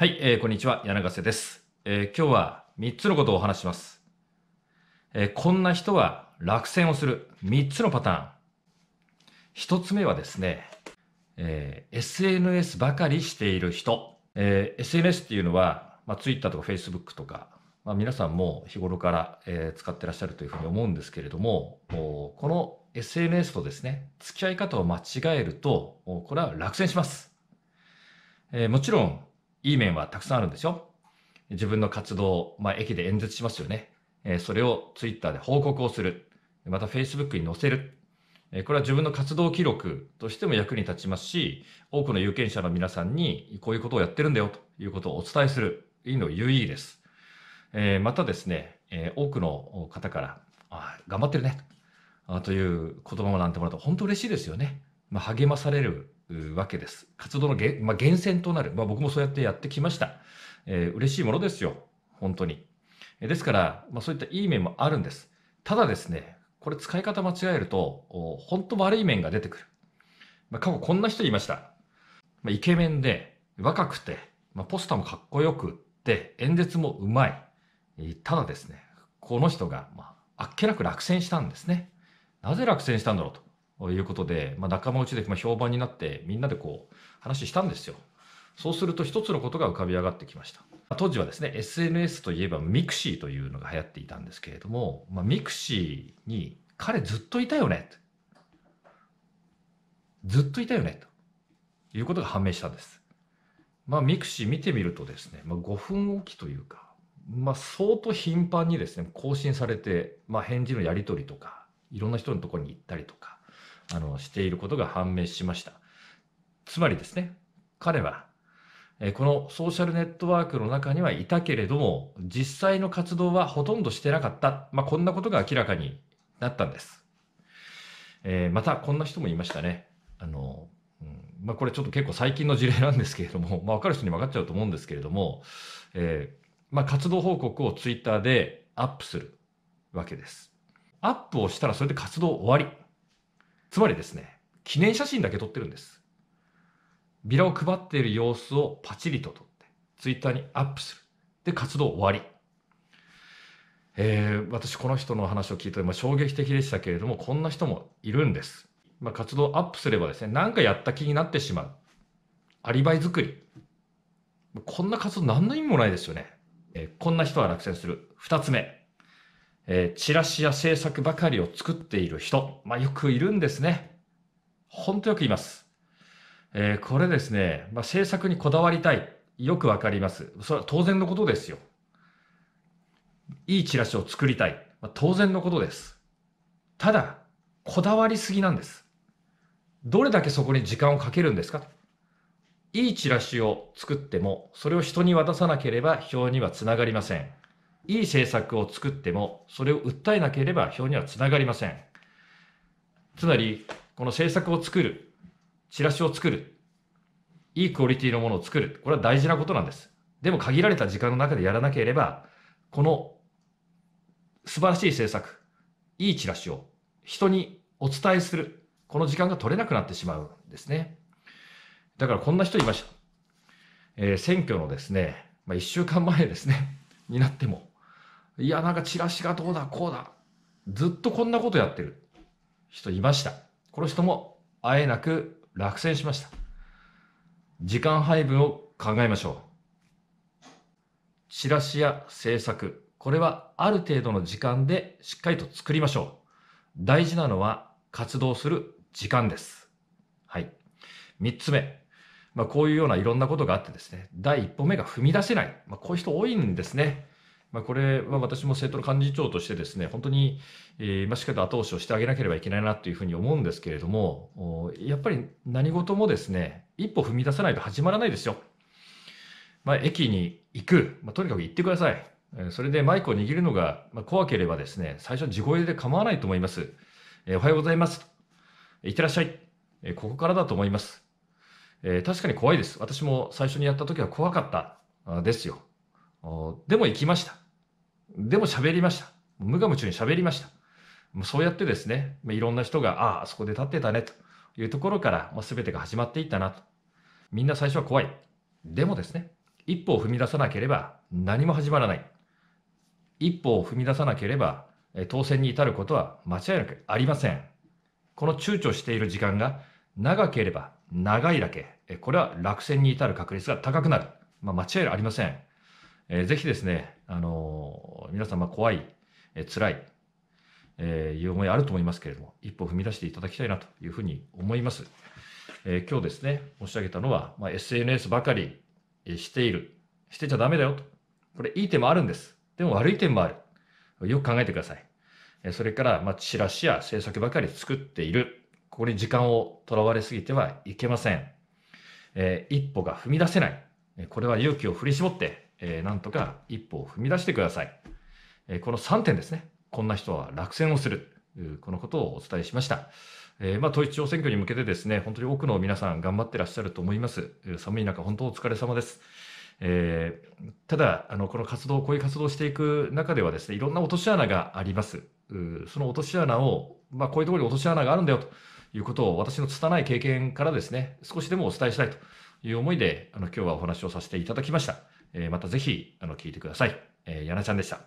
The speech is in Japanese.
はい、えー、こんにちは、柳ヶ瀬です、えー、今日は3つのことをお話します、えー、こんな人は落選をする3つのパターン。1つ目はですね、えー、SNS ばかりしている人。えー、SNS っていうのは、まあ、Twitter とか Facebook とか、まあ、皆さんも日頃から、えー、使ってらっしゃるというふうに思うんですけれども、もこの SNS とですね、付き合い方を間違えると、これは落選します。えー、もちろん、いい面はたくさんあるんですよ。自分の活動、まあ、駅で演説しますよね。えそれをツイッターで報告をする。またフェイスブックに載せる。えこれは自分の活動記録としても役に立ちますし、多くの有権者の皆さんにこういうことをやってるんだよということをお伝えする。いいの有意義です。えまたですね、え多くの方から、あ頑張ってるね。あ。という言葉もなんてもらうと本当嬉しいですよね。まあ、励まされるわけです。活動のげ、まあ、源泉となる。まあ、僕もそうやってやってきました。えー、嬉しいものですよ。本当に。えですから、まあ、そういったいい面もあるんです。ただですね、これ使い方間違えると、本当悪い面が出てくる。まあ、過去こんな人いました。まあ、イケメンで、若くて、まあ、ポスターもかっこよくって、演説もうまい。ただですね、この人が、まあ、あっけなく落選したんですね。なぜ落選したんだろうと。ということで、まあ、仲間内で評判になってみんなでこう話したんですよ。そうすると一つのことが浮かび上がってきました。当時はですね、SNS といえばミクシーというのが流行っていたんですけれども、まあ、ミクシーに彼ずっといたよね。ずっといたよね。ということが判明したんです。まあ、ミクシー見てみるとですね、まあ、5分おきというか、まあ、相当頻繁にですね、更新されて、まあ、返事のやり取りとか、いろんな人のところに行ったりとか、あのしていることが判明しました。つまりですね、彼は、このソーシャルネットワークの中にはいたけれども、実際の活動はほとんどしてなかった。まあ、こんなことが明らかになったんです。えー、また、こんな人もいましたね。あの、うん、まあ、これちょっと結構最近の事例なんですけれども、まあ、わかる人に分かっちゃうと思うんですけれども、えー、まあ、活動報告をツイッターでアップするわけです。アップをしたらそれで活動終わり。つまりですね、記念写真だけ撮ってるんです。ビラを配っている様子をパチリと撮って、ツイッターにアップする。で、活動終わり。えー、私この人の話を聞いて、まあ、衝撃的でしたけれども、こんな人もいるんです。まあ、活動アップすればですね、何かやった気になってしまう。アリバイ作り。こんな活動何の意味もないですよね。えー、こんな人は落選する。二つ目。えー、チラシや政策ばかりを作っている人、まあ、よくいるんですね。ほんとよくいます。えー、これですね、まあ、政策にこだわりたい。よくわかります。それは当然のことですよ。いいチラシを作りたい。まあ、当然のことです。ただ、こだわりすぎなんです。どれだけそこに時間をかけるんですかいいチラシを作っても、それを人に渡さなければ表にはつながりません。いい政策を作っても、それを訴えなければ票にはつながりません。つまり、この政策を作る、チラシを作る、いいクオリティのものを作る、これは大事なことなんです。でも限られた時間の中でやらなければ、この素晴らしい政策、いいチラシを人にお伝えする、この時間が取れなくなってしまうんですね。だからこんな人いました。えー、選挙のですね、まあ、1週間前ですね、になっても、いや、なんかチラシがどうだ、こうだ。ずっとこんなことやってる人いました。この人もあえなく落選しました。時間配分を考えましょう。チラシや制作、これはある程度の時間でしっかりと作りましょう。大事なのは活動する時間です。はい。三つ目。まあ、こういうようないろんなことがあってですね、第一歩目が踏み出せない。まあ、こういう人多いんですね。まあ、これは私も生徒の幹事長としてですね、本当に、えー、しっかりと後押しをしてあげなければいけないなというふうに思うんですけれども、やっぱり何事もですね、一歩踏み出さないと始まらないですよ。まあ、駅に行く、まあ、とにかく行ってください。それでマイクを握るのが怖ければですね、最初は地声で構わないと思います。えー、おはようございます。いってらっしゃい。えー、ここからだと思います。えー、確かに怖いです。私も最初にやった時は怖かったですよ。でも行きました。でも喋りました。無我夢中に喋りました。もうそうやってですね、まあ、いろんな人が、ああ、そこで立ってたね、というところから、まあ、全てが始まっていったなと。みんな最初は怖い。でもですね、一歩を踏み出さなければ何も始まらない。一歩を踏み出さなければ、当選に至ることは間違いなくありません。この躊躇している時間が長ければ長いだけ、これは落選に至る確率が高くなる。まあ、間違いありません。えー、ぜひですね、あの皆様怖い、えー、辛い、えー、いう思いあると思いますけれども、一歩踏み出していただきたいなというふうに思います。えー、今日ですね、申し上げたのは、まあ、SNS ばかりしている。してちゃダメだよと。これいい点もあるんです。でも悪い点もある。よく考えてください。えそれから、まあ、チラシや政策ばかり作っている。ここに時間をとらわれすぎてはいけません。えー、一歩が踏み出せない。これは勇気を振り絞ってえー、なんとか一歩を踏み出してください。えー、この3点ですね。こんな人は落選をする。このことをお伝えしました。えー、まあ、統一地方選挙に向けてですね、本当に多くの皆さん頑張ってらっしゃると思います。寒い中、本当お疲れ様です。えー、ただあの、この活動、こういう活動をしていく中ではですね、いろんな落とし穴があります。うその落とし穴を、まあ、こういうところに落とし穴があるんだよということを、私の拙い経験からですね、少しでもお伝えしたいという思いで、あの今日はお話をさせていただきました。えまたぜひ、あの、聞いてください。えー、やなちゃんでした。